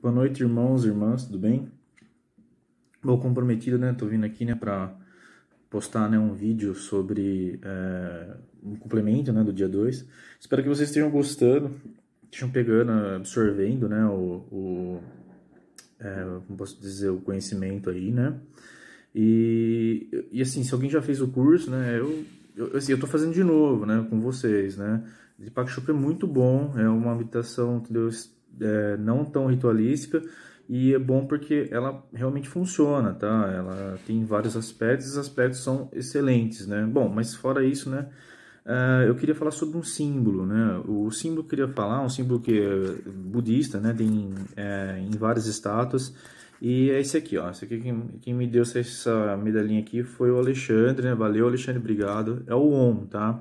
Boa noite, irmãos e irmãs, tudo bem? Bom, comprometido, né? Tô vindo aqui, né, pra postar né, um vídeo sobre é, um complemento né, do dia 2. Espero que vocês estejam gostando, estejam pegando, absorvendo, né? O, o é, como posso dizer, o conhecimento aí, né? E, e assim, se alguém já fez o curso, né? Eu, eu, assim, eu tô fazendo de novo, né? Com vocês, né? Chopra é muito bom, é uma meditação, entendeu? é, não tão ritualística e é bom porque ela realmente funciona, tá? Ela tem vários aspectos, os aspectos são excelentes, né? Bom, mas fora isso, né? Uh, eu queria falar sobre um símbolo, né? O símbolo que eu queria falar, um símbolo que é budista, né? Tem é, em várias estátuas e é esse aqui, ó. Esse aqui quem, quem me deu essa medalhinha aqui foi o Alexandre, né? Valeu, Alexandre, obrigado. É o Om, tá?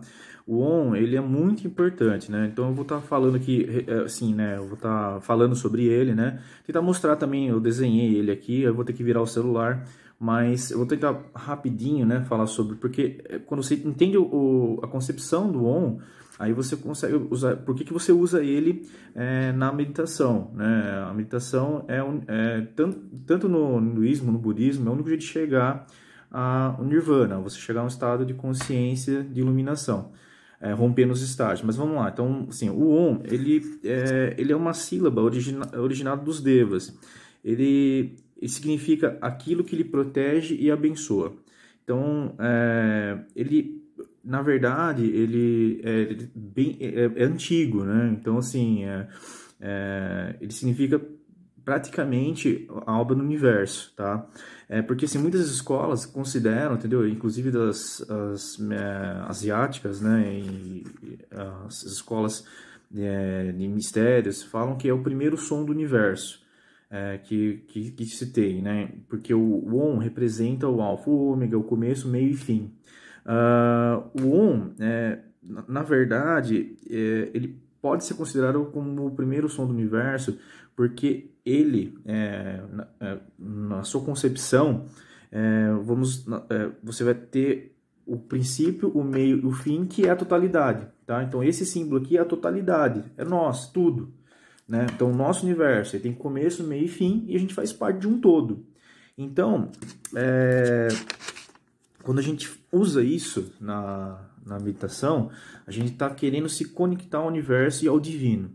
o on ele é muito importante, né? Então eu vou estar tá falando aqui, é, assim, né? Eu vou estar tá falando sobre ele, né? Tentar mostrar também, eu desenhei ele aqui, eu vou ter que virar o celular, mas eu vou tentar rapidinho, né? Falar sobre, porque é, quando você entende o, a concepção do on, aí você consegue usar, por que, que você usa ele é, na meditação, né? A meditação é, é tanto, tanto no hinduísmo, no budismo, é o único jeito de chegar ao nirvana, você chegar a um estado de consciência de iluminação é, rompendo os estágios. Mas vamos lá. Então, assim, o Om, ele é, ele é uma sílaba origina, originada dos Devas. Ele, ele significa aquilo que lhe protege e abençoa. Então, é, ele, na verdade, ele é, ele bem, é, é, antigo, né? Então, assim, é, é, ele significa praticamente a obra no universo, tá? É porque assim, muitas escolas consideram, entendeu? Inclusive das as, é, asiáticas, né? E, as escolas é, de mistérios falam que é o primeiro som do universo é, que, que, que se tem, né? Porque o on representa o alfa, o ômega, o começo, o meio e fim. Uh, o on, é, na, na verdade, é, ele pode ser considerado como o primeiro som do universo, porque ele, é, na, é, na, sua concepção, é, vamos, é, você vai ter o princípio, o meio e o fim, que é a totalidade. Tá? Então, esse símbolo aqui é a totalidade, é nós, tudo. Né? Então, o nosso universo tem começo, meio e fim, e a gente faz parte de um todo. Então, é, quando a gente usa isso na, na meditação, a gente está querendo se conectar ao universo e ao divino.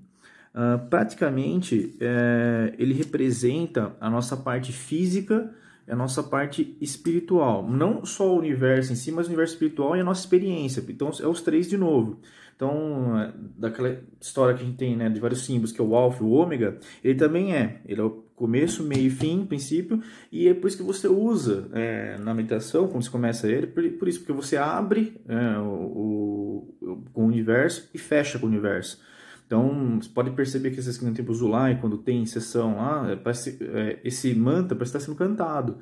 Uh, praticamente, é, ele representa a nossa parte física e a nossa parte espiritual. Não só o universo em si, mas o universo espiritual e a nossa experiência. Então, é os três de novo. Então, é, daquela história que a gente tem né, de vários símbolos, que é o alfa e o ômega, ele também é. Ele é o começo, meio e fim, princípio, e é por isso que você usa é, na meditação, quando você começa ele, por, por isso, porque você abre é, o, o, com o universo e fecha com o universo. Então, você pode perceber que esses que no tempo Zulai, quando tem sessão lá, é, parece, é, esse manta parece estar sendo cantado.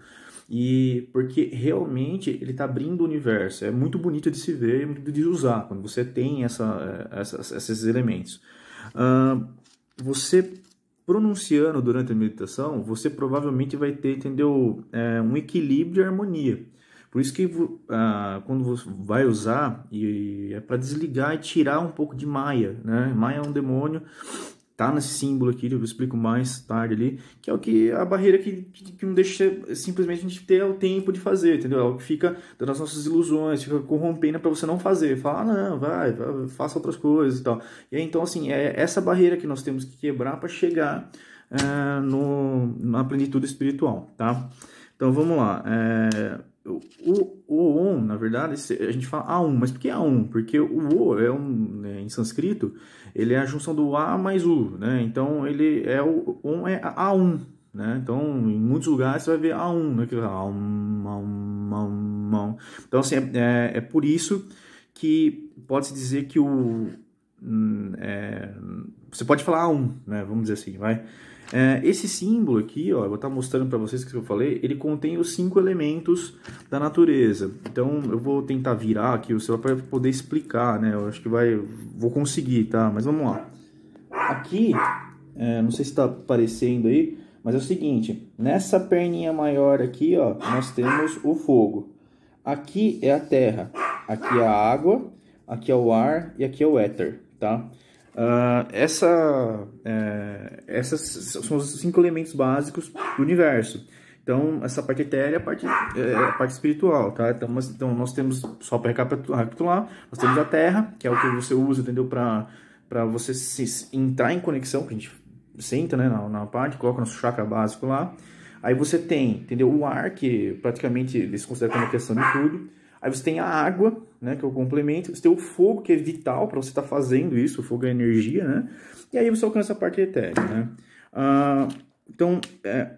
E porque realmente ele está abrindo o universo. É muito bonito de se ver e muito de usar quando você tem essa, é, essa esses elementos. Uh, você pronunciando durante a meditação, você provavelmente vai ter, entendeu, é, um equilíbrio e harmonia. Por isso que ah, quando você vai usar, e, é para desligar e tirar um pouco de Maia, né? Maia é um demônio tá nesse símbolo aqui, eu explico mais tarde ali, que é o que a barreira que, que, que não deixa simplesmente a gente ter o tempo de fazer, entendeu? É o que fica das nossas ilusões, fica corrompendo para você não fazer, falar, ah, não, vai, vai, faça outras coisas e tal. E aí, então, assim, é essa barreira que nós temos que quebrar para chegar é, no, na plenitude espiritual, tá? Então, vamos lá. É o, o on, na verdade, a gente fala A1, mas por que A1? Porque o O é um, né, em sânscrito, ele é a junção do A mais U, né? Então ele é o on é A1, né? Então em muitos lugares você vai ver A1, né? É a a um a um a um Então assim, é, é, é por isso que pode-se dizer que o... Hum, é, você pode falar A1, né? Vamos dizer assim, vai... É, esse símbolo aqui, ó, eu vou estar tá mostrando para vocês que eu falei, ele contém os cinco elementos da natureza. Então eu vou tentar virar aqui o seu para poder explicar, né? Eu acho que vai, vou conseguir, tá? Mas vamos lá. Aqui, é, não sei se está aparecendo aí, mas é o seguinte: nessa perninha maior aqui, ó, nós temos o fogo. Aqui é a terra, aqui é a água, aqui é o ar e aqui é o éter, tá? Ah, essa, é, essas são os cinco elementos básicos do universo. Então, essa parte etérea é a parte, é, a parte espiritual, tá? Então, mas, então, nós temos, só para recapitular, nós temos a Terra, que é o que você usa, entendeu? Para você se, entrar em conexão, que a gente senta né, na, na parte, coloca nosso chakra básico lá. Aí você tem, entendeu? O ar, que praticamente eles consideram como a questão de tudo. Aí você tem a água, né, que é o complemento. Você tem o fogo, que é vital para você estar tá fazendo isso. O fogo é energia, né? E aí você alcança a parte etérea, né? Ah, então, é,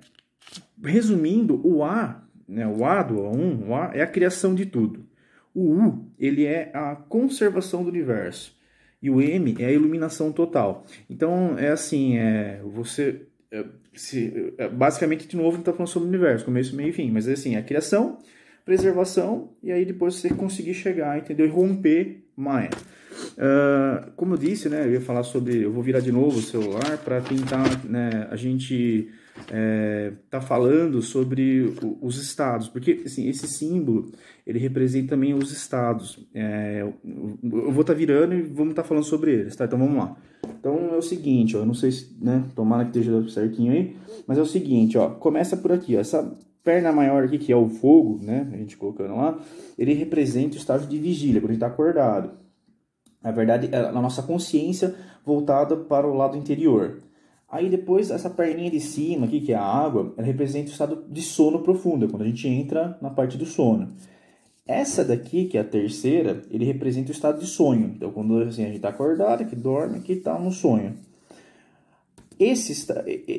resumindo, o A, né, o A do A1, o A é a criação de tudo. O U, ele é a conservação do universo. E o M é a iluminação total. Então, é assim, é, você... É, se, é, basicamente, de novo, a gente está falando sobre o universo, começo, meio e fim. Mas, é assim, é a criação, preservação e aí depois você conseguir chegar, entendeu? E romper Maia. Uh, como eu disse, né, eu ia falar sobre, eu vou virar de novo o celular para tentar, né, a gente é, tá falando sobre os estados, porque assim, esse símbolo ele representa também os estados. É, eu, eu, vou estar tá virando e vamos estar tá falando sobre eles, tá? Então vamos lá. Então é o seguinte, ó, eu não sei se, né, tomara que esteja certinho aí, mas é o seguinte, ó, começa por aqui, ó, essa perna maior aqui, que é o fogo, né? A gente colocando lá, ele representa o estágio de vigília, quando a gente está acordado. Na verdade, é a nossa consciência voltada para o lado interior. Aí depois, essa perninha de cima aqui, que é a água, ela representa o estado de sono profundo, é quando a gente entra na parte do sono. Essa daqui, que é a terceira, ele representa o estado de sonho. Então, quando assim, a gente está acordado, que dorme, que está no sonho esse,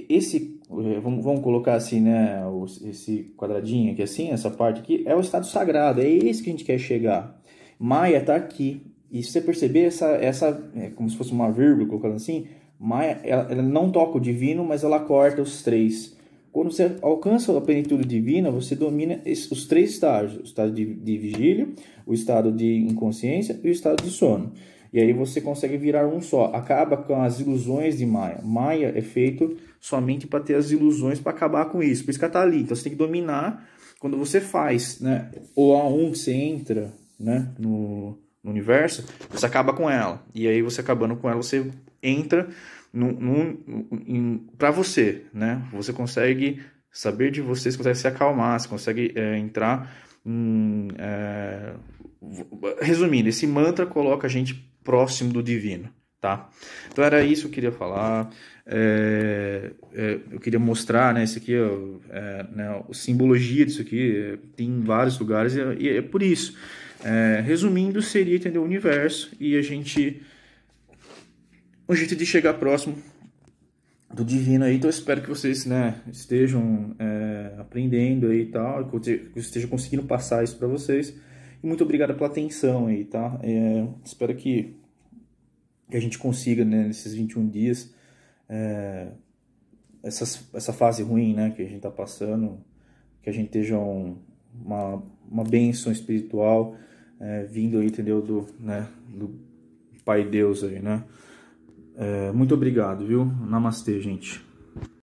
esse eh, vamos colocar assim, né, esse quadradinho aqui assim, essa parte aqui, é o estado sagrado, é esse que a gente quer chegar. Maia está aqui, e se você perceber, essa, essa é como se fosse uma vírgula, colocando assim, Maia, ela, ela não toca o divino, mas ela corta os três. Quando você alcança a plenitude divina, você domina os três estágios: o estado de, de vigília, o estado de inconsciência e o estado de sono. E aí você consegue virar um só. Acaba com as ilusões de Maia. Maia é feito somente para ter as ilusões para acabar com isso. Por isso que ela tá ali. Então você tem que dominar quando você faz, né? Ou aonde você entra, né? No, no universo, você acaba com ela. E aí você acabando com ela, você entra para você, né? Você consegue saber de você, você consegue se acalmar, você consegue é, entrar. Hum, é... Resumindo, esse mantra coloca a gente próximo do divino, tá? Então era isso que eu queria falar. É, é, eu queria mostrar, né? Isso aqui, é, né, a simbologia disso aqui é, tem vários lugares e, é, é por isso. É, resumindo, seria entender o universo e a gente um jeito de chegar próximo do divino aí. Então eu espero que vocês né, estejam é, aprendendo aí e tal, que eu esteja conseguindo passar isso para vocês. E muito obrigado pela atenção aí, tá? É, espero que, que a gente consiga, né, nesses 21 dias, é, essas, essa fase ruim, né, que a gente tá passando, que a gente esteja um, uma, uma bênção espiritual é, vindo aí, entendeu, do, né, do Pai Deus aí, né? É, muito obrigado, viu? Namastê, gente.